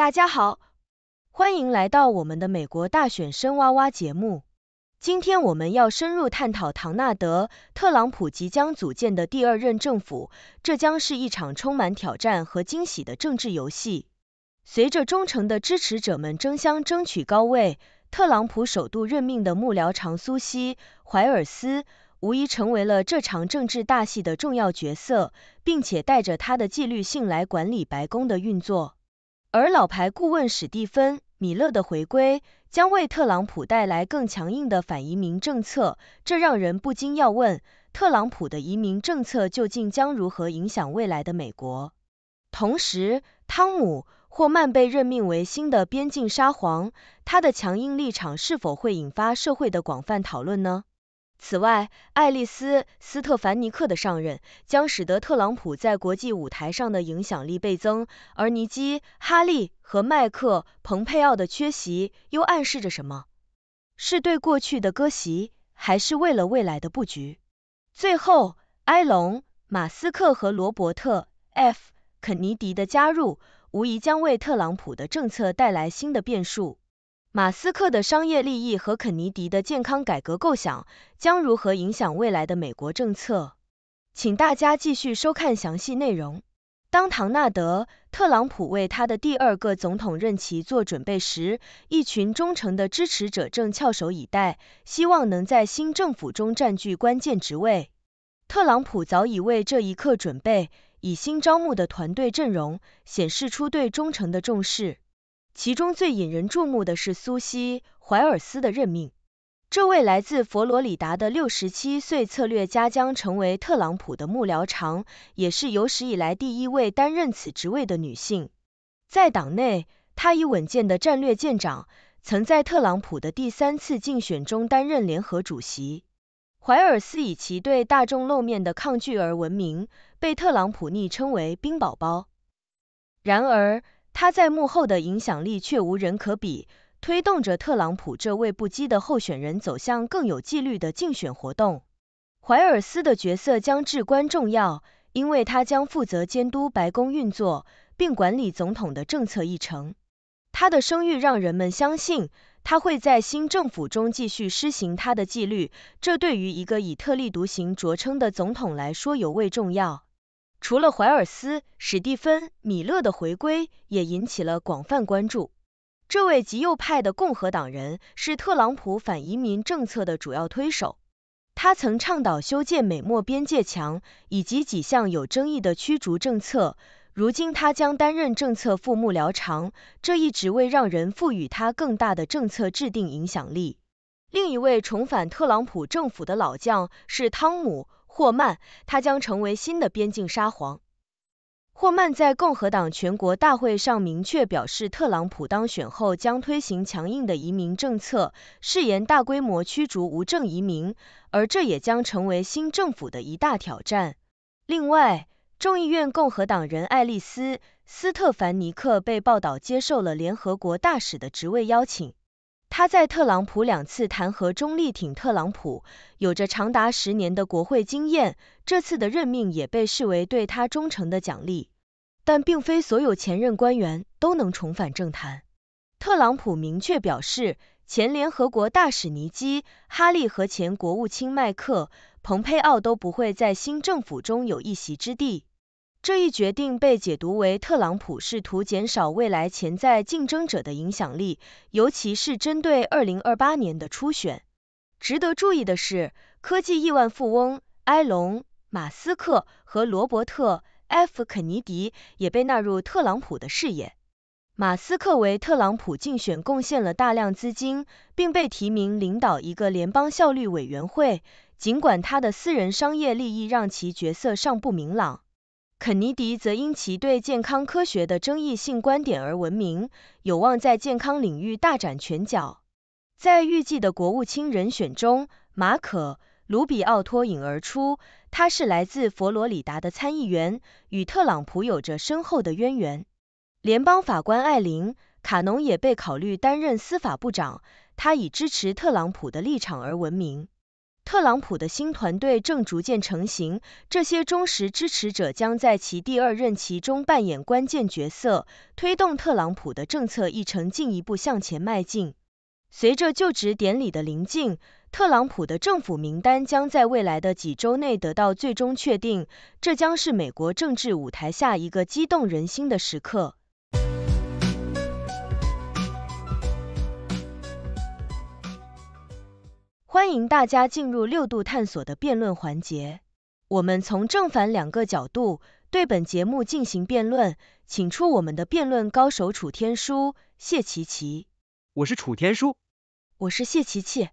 大家好，欢迎来到我们的美国大选深挖挖节目。今天我们要深入探讨唐纳德·特朗普即将组建的第二任政府，这将是一场充满挑战和惊喜的政治游戏。随着忠诚的支持者们争相争取高位，特朗普首度任命的幕僚长苏西·怀尔斯无疑成为了这场政治大戏的重要角色，并且带着他的纪律性来管理白宫的运作。而老牌顾问史蒂芬·米勒的回归，将为特朗普带来更强硬的反移民政策。这让人不禁要问：特朗普的移民政策究竟将如何影响未来的美国？同时，汤姆·霍曼被任命为新的边境沙皇，他的强硬立场是否会引发社会的广泛讨论呢？此外，爱丽丝·斯特凡尼克的上任将使得特朗普在国际舞台上的影响力倍增，而尼基·哈利和迈克·蓬佩奥的缺席又暗示着什么？是对过去的割席，还是为了未来的布局？最后，埃隆·马斯克和罗伯特 ·F· 肯尼迪的加入，无疑将为特朗普的政策带来新的变数。马斯克的商业利益和肯尼迪的健康改革构想将如何影响未来的美国政策？请大家继续收看详细内容。当唐纳德·特朗普为他的第二个总统任期做准备时，一群忠诚的支持者正翘首以待，希望能在新政府中占据关键职位。特朗普早已为这一刻准备，以新招募的团队阵容显示出对忠诚的重视。其中最引人注目的是苏西·怀尔斯的任命。这位来自佛罗里达的67岁策略家将成为特朗普的幕僚长，也是有史以来第一位担任此职位的女性。在党内，她以稳健的战略舰长，曾在特朗普的第三次竞选中担任联合主席。怀尔斯以其对大众露面的抗拒而闻名，被特朗普昵称为“冰宝宝”。然而，他在幕后的影响力却无人可比，推动着特朗普这位不羁的候选人走向更有纪律的竞选活动。怀尔斯的角色将至关重要，因为他将负责监督白宫运作，并管理总统的政策议程。他的声誉让人们相信，他会在新政府中继续施行他的纪律，这对于一个以特立独行著称的总统来说尤为重要。除了怀尔斯，史蒂芬·米勒的回归也引起了广泛关注。这位极右派的共和党人是特朗普反移民政策的主要推手，他曾倡导修建美墨边界墙以及几项有争议的驱逐政策。如今，他将担任政策副幕僚长，这一职位让人赋予他更大的政策制定影响力。另一位重返特朗普政府的老将是汤姆。霍曼，他将成为新的边境沙皇。霍曼在共和党全国大会上明确表示，特朗普当选后将推行强硬的移民政策，誓言大规模驱逐无证移民，而这也将成为新政府的一大挑战。另外，众议院共和党人爱丽丝·斯特凡尼克被报道接受了联合国大使的职位邀请。他在特朗普两次弹劾中力挺特朗普，有着长达十年的国会经验。这次的任命也被视为对他忠诚的奖励。但并非所有前任官员都能重返政坛。特朗普明确表示，前联合国大使尼基·哈利和前国务卿迈克·蓬佩奥都不会在新政府中有一席之地。这一决定被解读为特朗普试图减少未来潜在竞争者的影响力，尤其是针对2028年的初选。值得注意的是，科技亿万富翁埃隆·马斯克和罗伯特 ·F· 肯尼迪也被纳入特朗普的视野。马斯克为特朗普竞选贡献了大量资金，并被提名领导一个联邦效率委员会，尽管他的私人商业利益让其角色尚不明朗。肯尼迪则因其对健康科学的争议性观点而闻名，有望在健康领域大展拳脚。在预计的国务卿人选中，马可·卢比奥脱颖而出，他是来自佛罗里达的参议员，与特朗普有着深厚的渊源。联邦法官艾琳·卡农也被考虑担任司法部长，他以支持特朗普的立场而闻名。特朗普的新团队正逐渐成型，这些忠实支持者将在其第二任期中扮演关键角色，推动特朗普的政策议程进一步向前迈进。随着就职典礼的临近，特朗普的政府名单将在未来的几周内得到最终确定，这将是美国政治舞台下一个激动人心的时刻。欢迎大家进入六度探索的辩论环节。我们从正反两个角度对本节目进行辩论，请出我们的辩论高手楚天舒、谢琪琪。我是楚天舒，我是谢琪琪。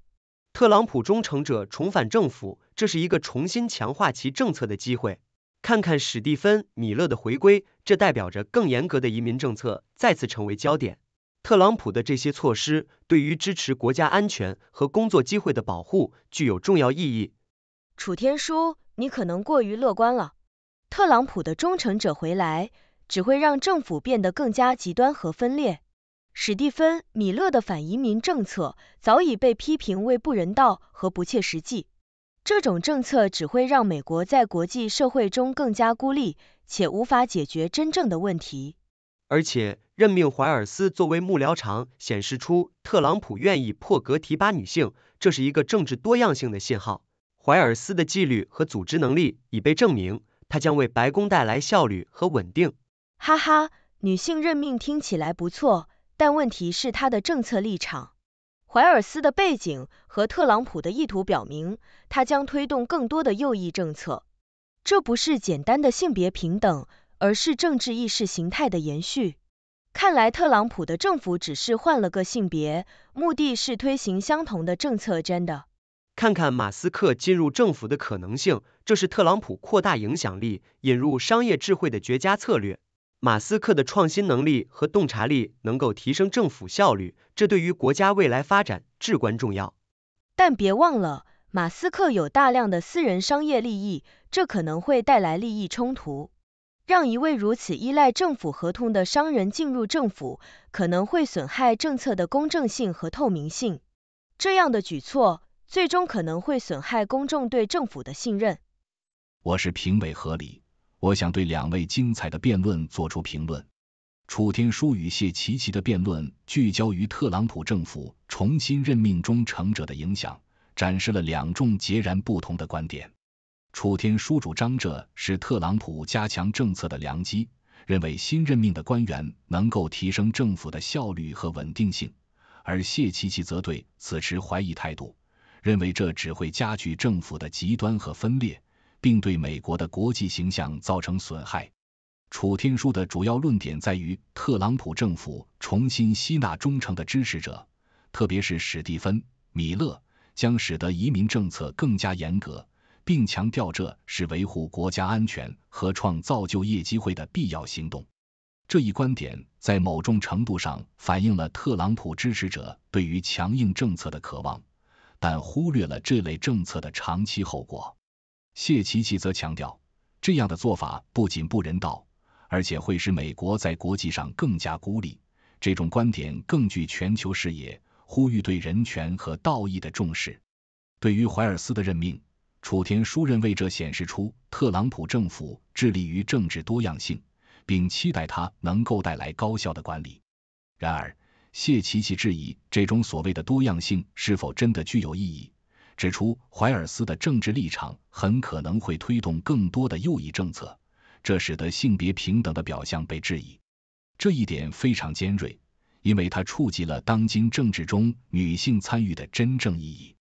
特朗普忠诚者重返政府，这是一个重新强化其政策的机会。看看史蒂芬·米勒的回归，这代表着更严格的移民政策再次成为焦点。特朗普的这些措施对于支持国家安全和工作机会的保护具有重要意义。楚天舒，你可能过于乐观了。特朗普的忠诚者回来只会让政府变得更加极端和分裂。史蒂芬·米勒的反移民政策早已被批评为不人道和不切实际。这种政策只会让美国在国际社会中更加孤立，且无法解决真正的问题。而且。任命怀尔斯作为幕僚长，显示出特朗普愿意破格提拔女性，这是一个政治多样性的信号。怀尔斯的纪律和组织能力已被证明，他将为白宫带来效率和稳定。哈哈，女性任命听起来不错，但问题是她的政策立场。怀尔斯的背景和特朗普的意图表明，他将推动更多的右翼政策。这不是简单的性别平等，而是政治意识形态的延续。看来特朗普的政府只是换了个性别，目的是推行相同的政策，真的。看看马斯克进入政府的可能性，这是特朗普扩大影响力、引入商业智慧的绝佳策略。马斯克的创新能力和洞察力能够提升政府效率，这对于国家未来发展至关重要。但别忘了，马斯克有大量的私人商业利益，这可能会带来利益冲突。让一位如此依赖政府合同的商人进入政府，可能会损害政策的公正性和透明性。这样的举措最终可能会损害公众对政府的信任。我是评委何理，我想对两位精彩的辩论做出评论。楚天舒与谢奇奇的辩论聚焦于特朗普政府重新任命忠诚者的影响，展示了两种截然不同的观点。楚天舒主张这是特朗普加强政策的良机，认为新任命的官员能够提升政府的效率和稳定性；而谢琪琪则对此持怀疑态度，认为这只会加剧政府的极端和分裂，并对美国的国际形象造成损害。楚天舒的主要论点在于，特朗普政府重新吸纳忠诚的支持者，特别是史蒂芬·米勒，将使得移民政策更加严格。并强调这是维护国家安全和创造就业机会的必要行动。这一观点在某种程度上反映了特朗普支持者对于强硬政策的渴望，但忽略了这类政策的长期后果。谢奇奇则强调，这样的做法不仅不人道，而且会使美国在国际上更加孤立。这种观点更具全球视野，呼吁对人权和道义的重视。对于怀尔斯的任命。楚天舒认为，这显示出特朗普政府致力于政治多样性，并期待它能够带来高效的管理。然而，谢奇奇质疑这种所谓的多样性是否真的具有意义，指出怀尔斯的政治立场很可能会推动更多的右翼政策，这使得性别平等的表象被质疑。这一点非常尖锐，因为它触及了当今政治中女性参与的真正意义。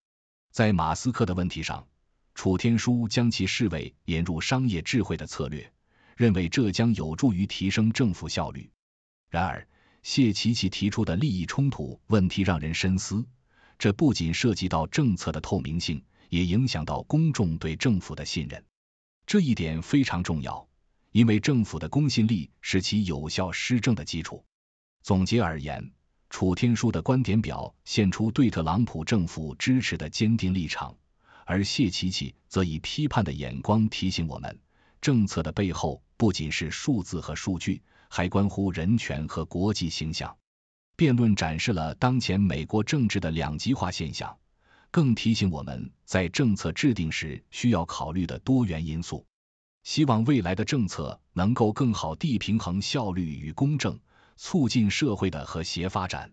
在马斯克的问题上。楚天舒将其视为引入商业智慧的策略，认为这将有助于提升政府效率。然而，谢奇奇提出的利益冲突问题让人深思，这不仅涉及到政策的透明性，也影响到公众对政府的信任。这一点非常重要，因为政府的公信力是其有效施政的基础。总结而言，楚天舒的观点表现出对特朗普政府支持的坚定立场。而谢琪琪则以批判的眼光提醒我们，政策的背后不仅是数字和数据，还关乎人权和国际形象。辩论展示了当前美国政治的两极化现象，更提醒我们在政策制定时需要考虑的多元因素。希望未来的政策能够更好地平衡效率与公正，促进社会的和谐发展。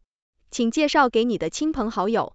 请介绍给你的亲朋好友。